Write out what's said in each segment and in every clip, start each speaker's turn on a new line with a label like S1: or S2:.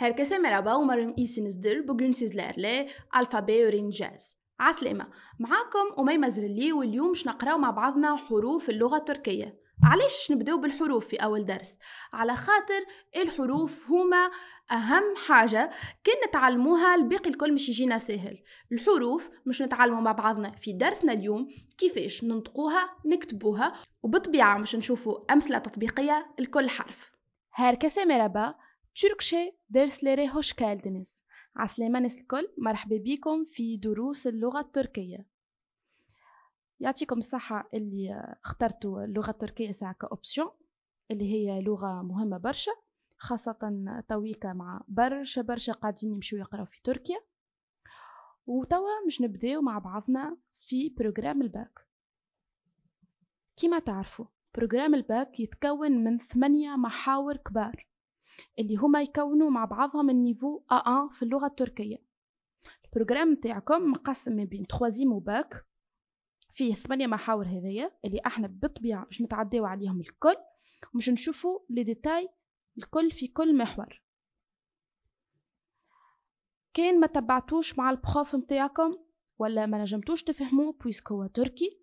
S1: Herkese merhaba, umarım iyisinizdir. Bugün sizlerle alfabe öğreneceğiz. عسلامة معاكم أميمة مزرلي واليوم باش نقراو مع بعضنا حروف اللغة التركية علاش نبداو بالحروف في أول درس؟ على خاطر الحروف هما أهم حاجة كي نتعلموها الباقي الكل مش يجينا ساهل الحروف مش نتعلمو مع بعضنا في درسنا اليوم كيفاش ننطقوها نكتبوها وبطبيعة مش نشوفو أمثلة تطبيقية لكل حرف هركسة مرابا Türkçe derslere hoş geldiniz. عسلامة الكل مرحبا بكم في دروس اللغة التركية يعطيكم الصحة اللي اخترتوا اللغة التركية ساعة كأوبسيون اللي هي لغة مهمة برشا خاصة تويكا مع برشا برشا قاعدين يمشيو يقراو في تركيا وتوا مش نبداو مع بعضنا في بروجرام الباك كما تعرفوا بروجرام الباك يتكون من ثمانية محاور كبار اللي هما يكونوا مع بعضهم النيفو A1 في اللغة التركية البروغرام تاعكم مقسم ما بين تخوازيم وباك فيه ثمانية محاور هذية اللي احنا بالطبيعة باش نتعداو عليهم الكل ومش نشوفو لي ديتاي الكل في كل محور كان ما تبعتوش مع البخوف متاعكم ولا ما نجمتوش تفهمو بويسك هو تركي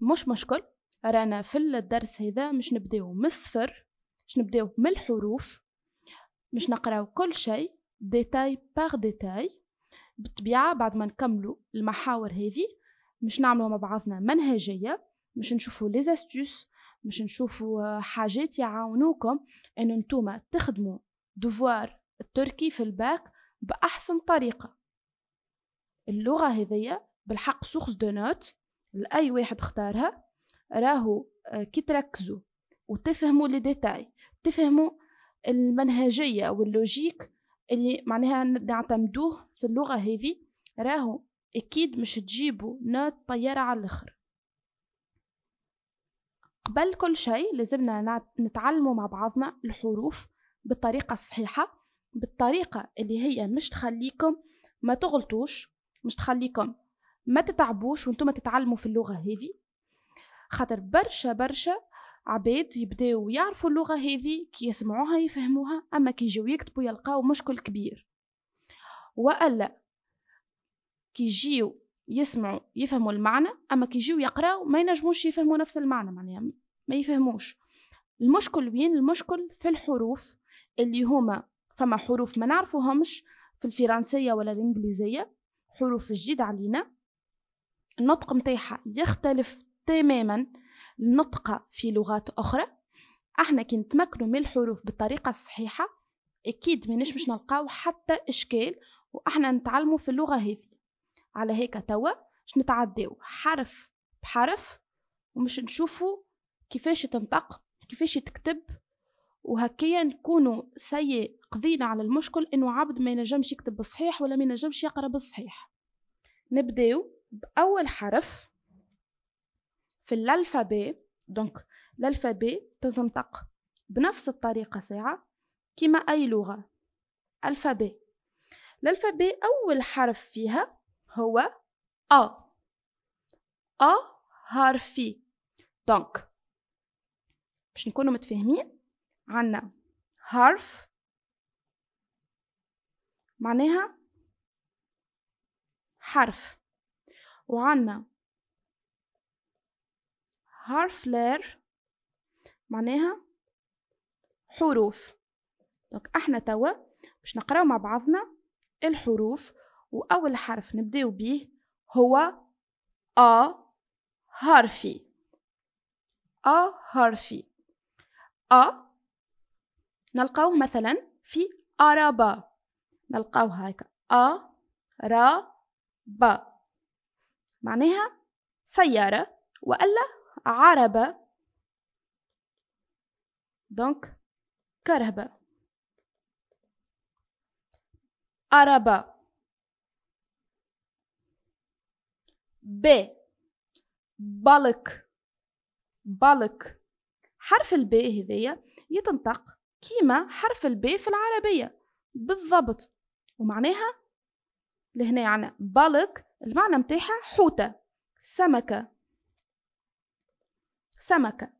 S1: مش مشكل رانا في الدرس هذا مش نبداو من الصفر باش نبداو من الحروف باش نقراو كل شيء ديتاي باغ ديتاي بالطبيعه بعد ما نكملوا المحاور هذه مش نعملوا مع بعضنا منهجيه مش نشوفوا لي زاستوس مش نشوفوا آه، حاجات يعاونوكم ان نتوما تخدموا دوفوار التركي في الباك باحسن طريقه اللغه هذية بالحق سوخز دو نوت لاي واحد اختارها راهو آه، كي تركزوا وتفهموا لي ديتاي تفهموا المنهجيه او اللوجيك اللي معناها نعتمدوه في اللغه هذه راهو اكيد مش تجيبوا نوت طياره على الاخر قبل كل شيء لازمنا نتعلموا مع بعضنا الحروف بالطريقة الصحيحة بالطريقة اللي هي مش تخليكم ما تغلطوش مش تخليكم ما تتعبوش وانتم تتعلموا في اللغة هذه خاطر برشا برشا عباد يبداو يعرفوا اللغه هذه كي يسمعوها يفهموها اما كي يجيو يكتبوا يلقاو مشكل كبير والا كي يجيو يسمعوا يفهموا المعنى اما كي يجيو يقراو ما ينجموش يفهموا نفس المعنى معناها ما يفهموش المشكل وين المشكل في الحروف اللي هما فما حروف ما نعرفوهمش في الفرنسيه ولا الانجليزيه حروف جديده علينا النطق متاعها يختلف تماما نطق في لغات أخرى احنا كي نتمكنوا من الحروف بالطريقة الصحيحة أكيد مانيش مش نلقاو حتى إشكال وإحنا نتعلموا في اللغة هذه على هيك توا باش نتعداو حرف بحرف ومش نشوفوا كيفاش تنطق كيفاش تكتب وهكيا نكونوا سي قضينا على المشكل انه عبد ما ينجمش يكتب بالصحيح ولا ما ينجمش يقرا بالصحيح نبداو باول حرف في الالفابي دونك الالفابي تنطق بنفس الطريقه ساعه كما اي لغه الفابي الالفابي اول حرف فيها هو ا ا حرفي دونك باش نكونوا متفاهمين عندنا حرف معناها حرف وعندنا لير معناها حروف دونك احنا توا باش نقراو مع بعضنا الحروف واول حرف نبداو به هو ا حرفي ا حرفي ا نلقاوه مثلا في أرابا نلقاوها هكا أ ر ب معناها سيارة وألا عربة دونك كرهبة أربة ب بالك بالك حرف الباء هذايا يتنطق كيما حرف الباء في العربية بالضبط ومعناها لهنا يعني بالك المعنى متاعها حوتة سمكة سمكة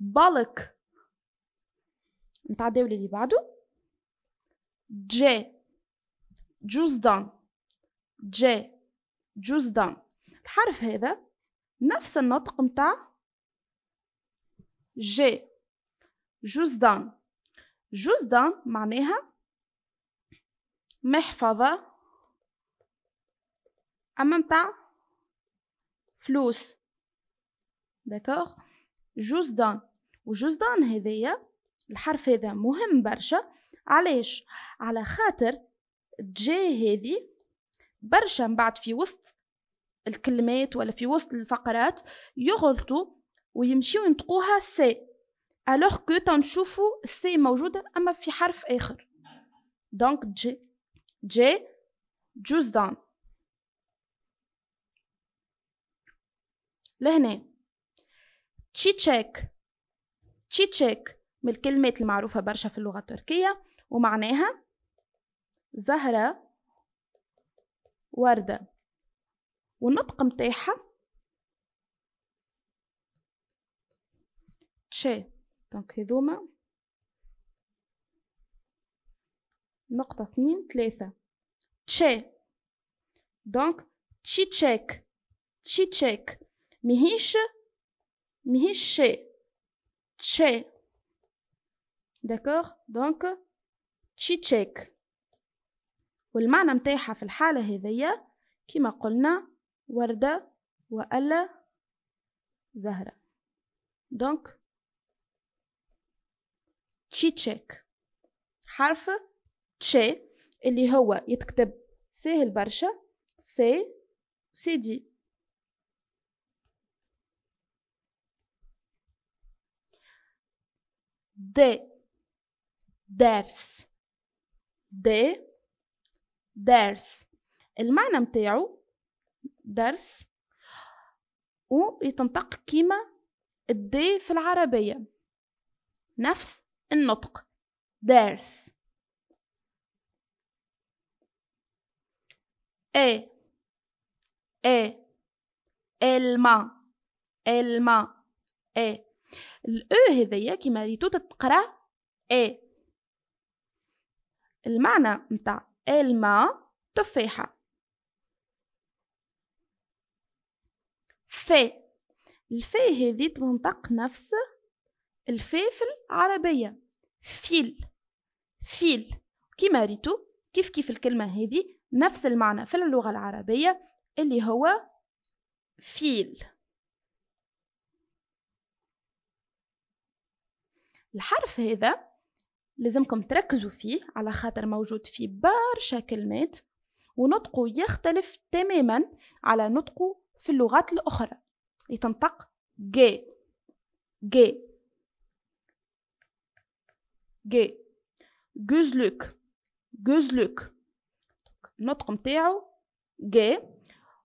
S1: بالك نتعداو اللي بعده جي جوزدان جي جوزدان الحرف هذا نفس النطق متاع جي جوزدان جوزدان معناها محفظة أما متاع فلوس داكوغ جوزدان وجوزدان هذايا الحرف هذا مهم برشا علاش على خاطر جي هذه برشا بعد في وسط الكلمات ولا في وسط الفقرات يغلطوا ويمشيو ينطقوها سي الوغ كو تنشوفوا السي موجوده اما في حرف اخر دونك جي جي جوزدان لهنا تشيتشيك تشيتشيك من الكلمات المعروفة برشا في اللغة التركية ومعناها زهرة وردة والنطق متاعها تشي دونك هذوما نقطة اثنين ثلاثة تشي دونك تشي تشيك تشي تشيك مهيش ماهيش شي تشي داكوغ دونك تشي تشيك والمعنى متاعها في الحالة هذية كما قلنا وردة وألا زهرة دونك تشي تشيك حرف تشي اللي هو يتكتب سهل برشا سي سي دي د درس د درس المعنى متاعو درس ويتنطق كيما الدي في العربية نفس النطق درس اي اي الما الما اي الاو هذايا كيما ريتو تتقرا اي المعنى متاع الماء تفاحة في الفي هذه تنطق نفس الفي في العربية فيل فيل كيما ريتو كيف كيف الكلمة هذه نفس المعنى في اللغة العربية اللي هو فيل الحرف هذا لازمكم تركزوا فيه على خاطر موجود في برشا كلمات ونطقه يختلف تماما على نطقه في اللغات الأخرى يتنطق جي جي جي جوزلوك جوزلوك النطق متاعو جي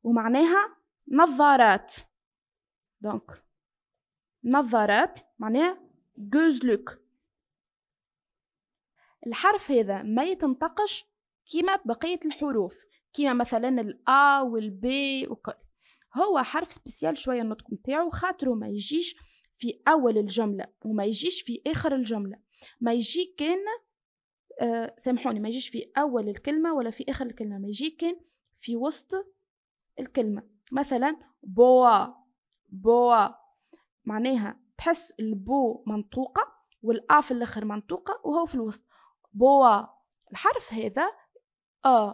S1: ومعناها نظارات دونك نظارات معناها gözlük الحرف هذا ما يتنطقش كيما بقية الحروف كيما مثلا الأ والبي وكل هو حرف سبيسيال شوية النطق نتاعو خاطرو ما يجيش في أول الجملة وما يجيش في آخر الجملة ما يجي كان آه سامحوني ما يجيش في أول الكلمة ولا في آخر الكلمة ما يجي كان في وسط الكلمة مثلا بوا بوا معناها تحس البو منطوقه والا في الاخر منطوقه وهو في الوسط بوا الحرف هذا ا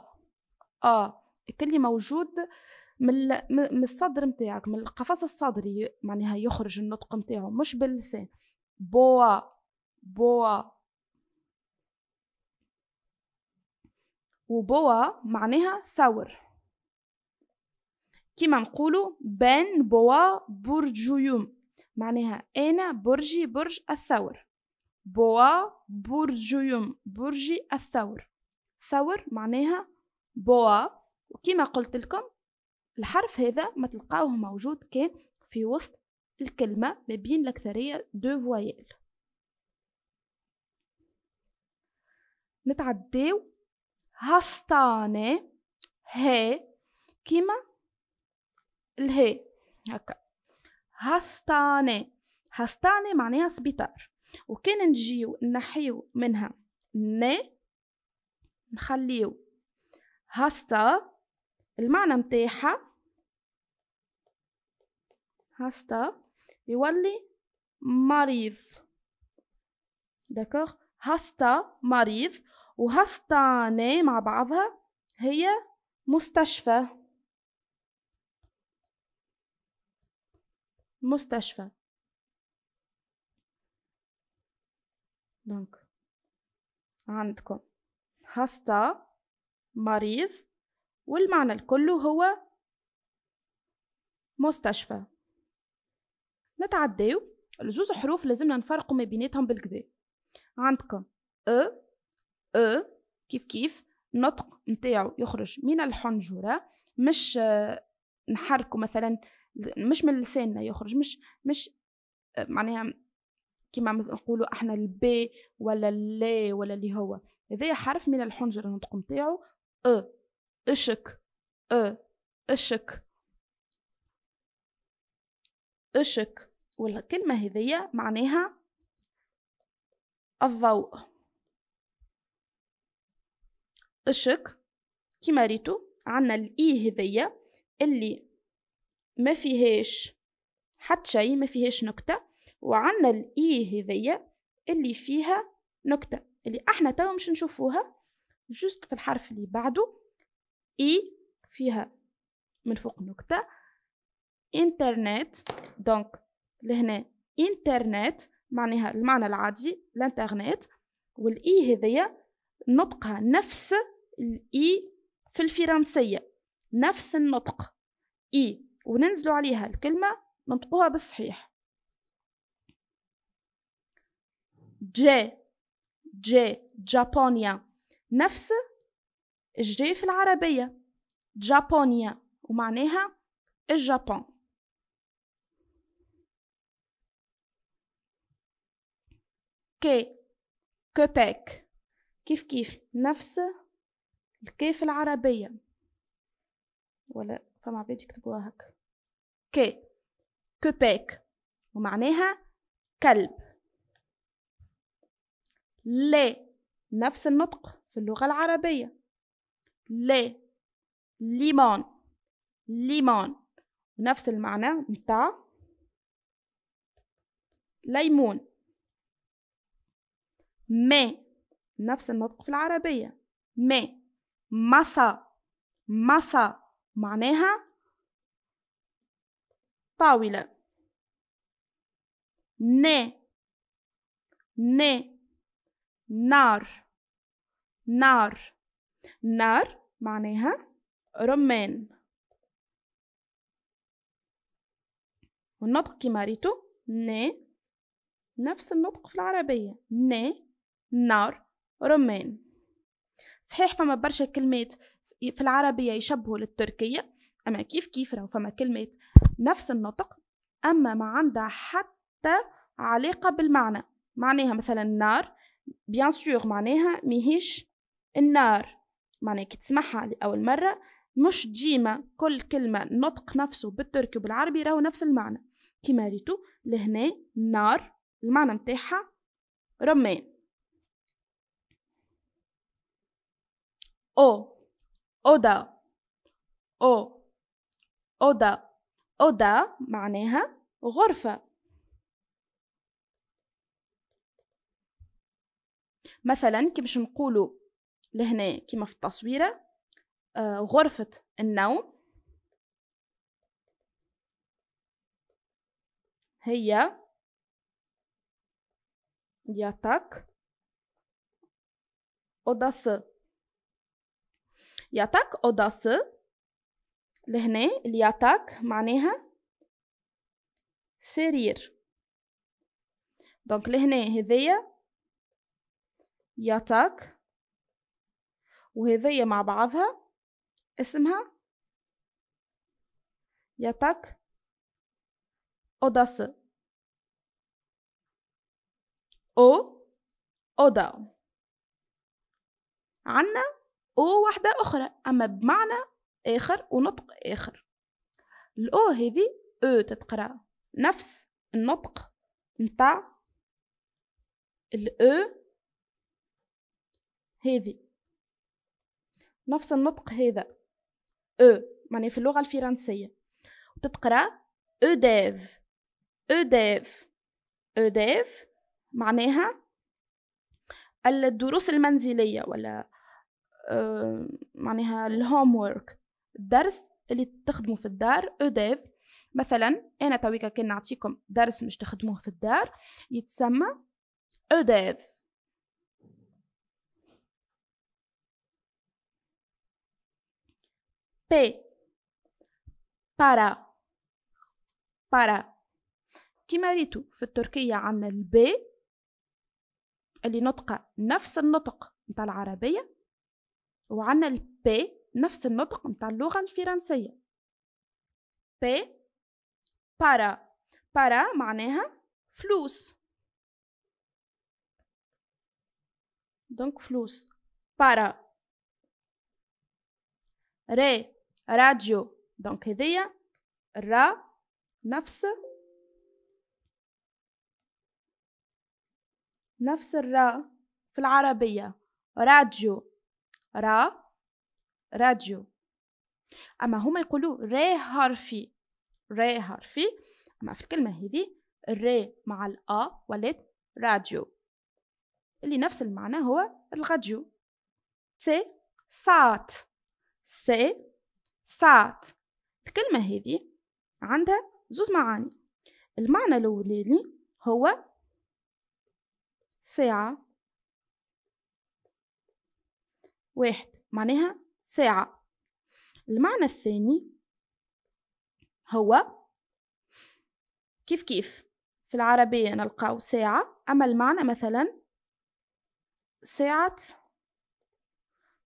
S1: ا كلي موجود من من الصدر نتاعك من القفص الصدري معناها يخرج النطق نتاعو مش باللسان بوا بوا وبوا معناها ثور كيما نقولوا بان بوا بورجيوم معناها أنا برجي برج الثور بوا برجيوم برجي الثور ثور معناها بوا وكما قلت لكم الحرف هذا ما تلقاوه موجود كان في وسط الكلمة ما بين الأكثرية دو فوايل نتعداو هاستاني ها كيما الها هكا هستانة هستانة معناها سبيطار وكان نجيو نحيو منها ن نخليو هسا المعنى متاعها هستا يولي مريض داكوغ هستا مريض وهستانة مع بعضها هي مستشفى مستشفى دونك عندكم هاستا مريض والمعنى الكل هو مستشفى نتعداو الجوز حروف لازمنا نفرقوا ما بيناتهم بالكدا عندكم ا ا كيف كيف نطق نتاعو يخرج من الحنجره مش نحركو مثلا مش من لساننا يخرج مش مش معناها كيما نقولوا احنا البي ولا اللي ولا اللي هو هذا حرف من الحنجره النطق نتاعو ا اشك ا اشك اشك والكلمة هذيا معناها الضوء اشك كيما ريتو عندنا الاي هذيا اللي ما فيهاش حتى شيء ما فيهاش نكتة وعنا الإي هذية اللي فيها نكتة اللي احنا توا مش نشوفوها جست في الحرف اللي بعده إي فيها من فوق نكتة انترنت دونك لهنا انترنت معناها المعنى العادي الانترنت والاي هذيا نطقها نفس الاي في الفرنسيه نفس النطق اي وننزلوا عليها الكلمة ننطقوها بالصحيح جي جي جابونيا نفس الجي في العربية جابونيا ومعناها الجابون كي كوبيك كيف كيف نفس الكي في العربية ولا فما عباد يكتبوها هكا كي كوبيك ومعناها كلب لي نفس النطق في اللغة العربية لي ليمون ليمون نفس المعنى متاع ليمون مي نفس النطق في العربية مي مصا مصا معناها طاولة ن ن نار نار نار معناها رمان والنطق كما ريتو ن نفس النطق في العربية ن نار رمان صحيح فما برشا كلمات في العربية يشبهوا للتركية أما كيف كيف راهو فما كلمة نفس النطق أما ما عندها حتى علاقة بالمعنى معناها مثلا النار بيان سور معناها ماهيش النار معناها كي تسمعها لأول مرة مش ديما كل كلمة نطق نفسه بالتركي وبالعربي راهو نفس المعنى كيما ريتو لهنا نار المعنى متاعها رمان او أودا أو أودا أودا معناها غرفة مثلا كي باش نقولوا لهنا كيما في التصويرة آه، غرفة النوم هي ياتاك أوضة ياتاك اوداس لهنا الياتاك معناها سرير دونك لهنا هذيا ياتاك وهذيا مع بعضها اسمها ياتاك odası. أو oda. عنا وواحدة أخرى أما بمعنى آخر ونطق آخر الأو هذه أو تتقرأ نفس النطق متاع الأو هذه نفس النطق هذا أو معناه في اللغة الفرنسية وتتقرأ ديف أو ديف معناها الدروس المنزلية ولا آه، معناها الهوم وورك الدرس اللي تخدموا في الدار اوديف مثلا انا تويكا كان نعطيكم درس مش تخدموه في الدار يتسمى اوديف بي بارا بارا كيما ريتو في التركية عندنا البي اللي نطقه نفس النطق متاع العربية وعنا البي نفس النطق متاع اللغة الفرنسية بي بارا بارا معناها فلوس دونك فلوس بارا ري راديو دونك هذيا را نفس نفس الرا في العربية راديو را راديو أما هما يقولوا ري حرفي ري حرفي أما في الكلمة هذه ري مع الأ ولات راديو اللي نفس المعنى هو الغاديو سي سات سي سات الكلمة هذه عندها زوز معاني المعنى الأولاني هو ساعة واحد معناها ساعة المعنى الثاني هو كيف كيف في العربية نلقاو ساعة أما المعنى مثلا ساعة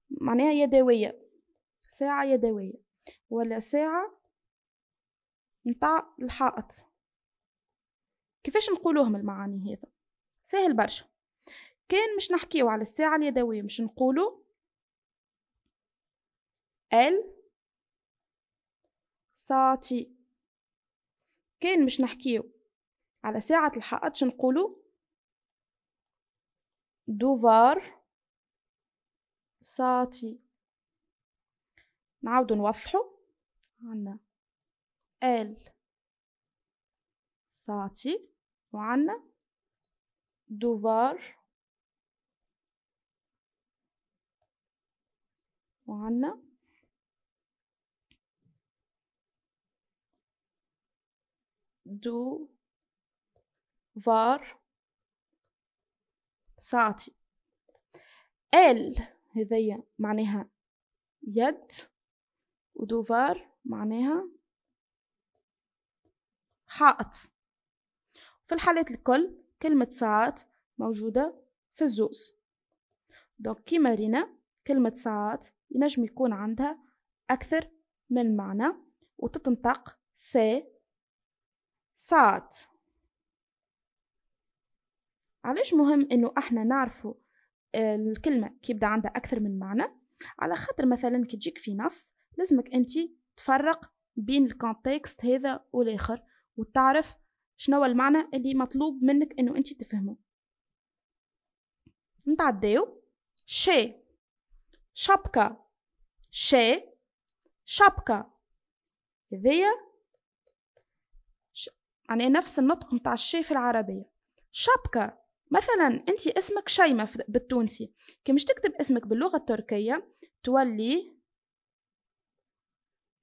S1: معناها يدوية ساعة يدوية ولا ساعة متاع الحائط كيفاش نقولوهم المعاني هذا سهل برشا كان مش نحكيو على الساعة اليدوية مش نقولو ال ساتي كان مش نحكيو على ساعة الحائط شنقولو دوفار ساتي نعاودو نوضحو عنا ال ساتي وعنا دوفار وعنا دو فار ساعتي ال هذيا معناها يد فار معناها حائط في الحالات الكل كلمة ساعات موجودة في الزوز دونك كيما رينا كلمة ساعات ينجم يكون عندها أكثر من معنى وتتنطق سي ساعات علاش مهم انه احنا نعرفوا آه، الكلمة كي يبدا عندها أكثر من معنى على خاطر مثلا كي تجيك في نص لازمك أنت تفرق بين الكونتكست هذا والآخر وتعرف شنو المعنى اللي مطلوب منك أنه أنت تفهمه نتعداو شي شابكا شي شابكا هذه يعني نفس النطق متاع الشي في العربية شابكا مثلا أنت اسمك شيمة بالتونسي كي مش تكتب اسمك باللغة التركية تولي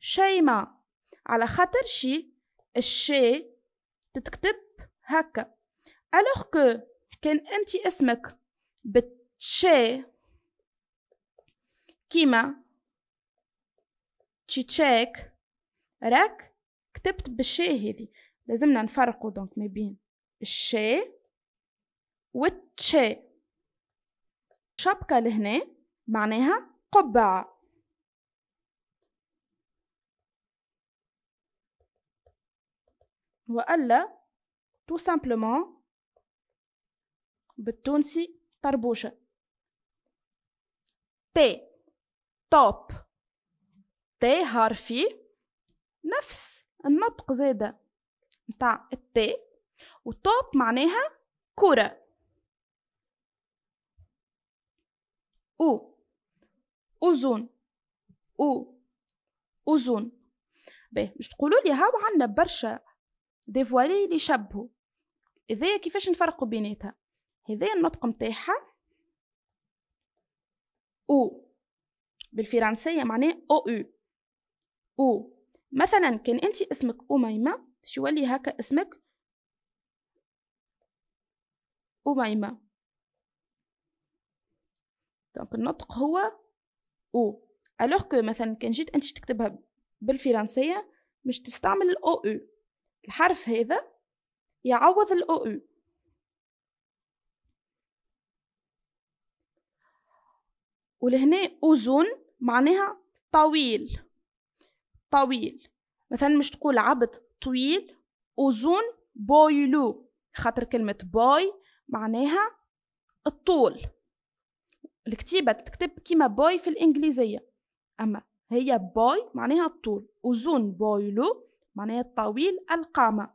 S1: شيمة على خاطر شي الشي تتكتب هكا الوغ كو كان انت اسمك بتشي كيما تشيتشيك راك كتبت بالشي هذي لازمنا نفرقوا دونك ما بين الشي والتشي شبكة لهنا معناها قبعة وألا تو سامبلومون بالتونسي طربوشة تي توب تي هارفي نفس النطق زاده متاع الت وتوب معناها كرة أو أوزون أو أوزون باه باش تقولوا لي هاو عندنا برشا ديفوالي اللي شبهو إذا كيفاش نفرقوا بيناتها هذا النطق نتاعها أو بالفرنسية معناه أو أو أو مثلا كان أنت اسمك أميمة شو لي هكا اسمك أميمة دونك النطق هو أو الوغ كو مثلا كان جيت أنت تكتبها بالفرنسية مش تستعمل الأو أو الحرف هذا يعوض الأو أو ولهنا أوزون معناها طويل طويل مثلا مش تقول عبد طويل وزون بويلو خاطر كلمة بوي معناها الطول الكتيبة تكتب كيما بوي في الإنجليزية أما هي بوي معناها الطول وزون بويلو معناها الطويل القامة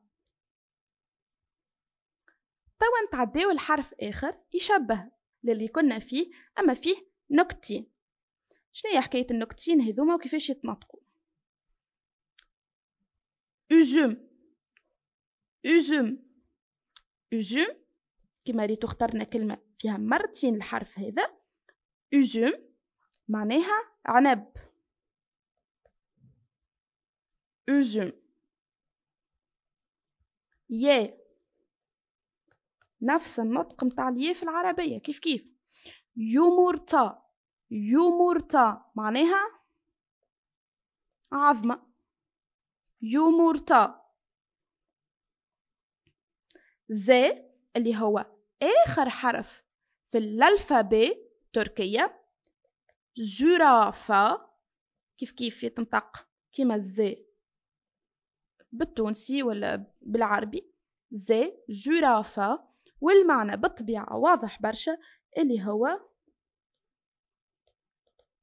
S1: توا نتعداو الحرف آخر يشبه للي كنا فيه أما فيه نكتين شنو هي حكاية النكتين هذوما وكيفاش يتنطقوا üzüm üzüm üzüm كما ريتو اخترنا كلمة فيها مرتين الحرف هذا üzüm معناها عنب üzüm ي نفس النطق متاع الياء في العربية كيف كيف يومورتا. يومورتا. معناها عظمة يومورتا ز اللي هو آخر حرف في الألفابي تركيا زرافة كيف كيف يتنطق كيما زي بالتونسي ولا بالعربي زي زرافة والمعنى بالطبيعة واضح برشا اللي هو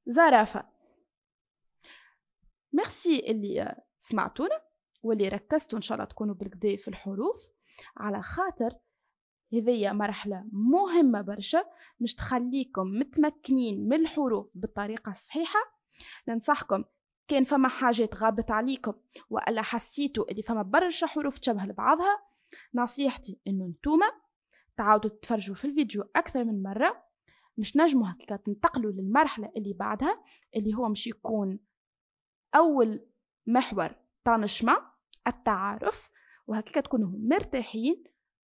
S1: زرافة ميرسي اللي سمعتونا واللي ركزتوا ان شاء الله تكونوا بالكدا في الحروف على خاطر هذه مرحلة مهمة برشا مش تخليكم متمكنين من الحروف بالطريقة الصحيحة ننصحكم كان فما حاجات غابت عليكم وألا حسيتوا اللي فما برشا حروف تشبه لبعضها نصيحتي انه نتوما تعاودوا تتفرجوا في الفيديو أكثر من مرة مش نجموا هكا تنتقلوا للمرحلة اللي بعدها اللي هو مش يكون أول محور طنشمة التعارف وهكذا تكونوا مرتاحين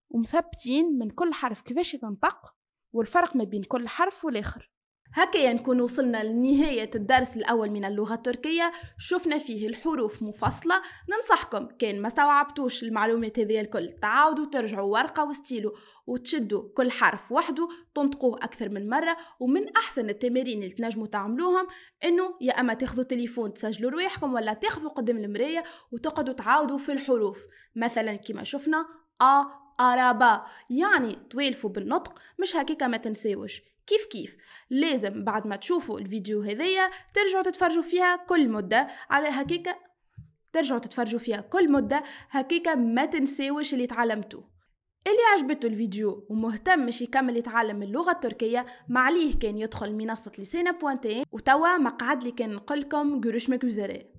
S1: ومثبتين من كل حرف كيفاش يتنطق والفرق ما بين كل حرف والآخر هكذا يعني نكون وصلنا لنهاية الدرس الأول من اللغة التركية شفنا فيه الحروف مفصلة ننصحكم كان ما استوعبتوش المعلومات هذه الكل تعاودوا ترجعوا ورقة وستيلو وتشدوا كل حرف وحده تنطقوه أكثر من مرة ومن أحسن التمارين اللي تنجموا تعملوهم إنه يا أما تاخذوا تليفون تسجلوا رواحكم ولا تاخذوا قدام المراية وتقعدوا تعاودوا في الحروف مثلا كما شفنا أ أرابا يعني توالفوا بالنطق مش هكاكا ما تنساوش كيف كيف لازم بعد ما تشوفوا الفيديو هذية ترجعوا تتفرجوا فيها كل مدة على هكيكة ترجعوا تتفرجوا فيها كل مدة هكيكة ما تنساوش اللي تعلمتو اللي عجبته الفيديو ومهتم مش يكمل يتعلم اللغة التركية معليه كان يدخل منصة لسانة بوانتين وتوا مقعد لي كان نقولكم جروش مكوزرات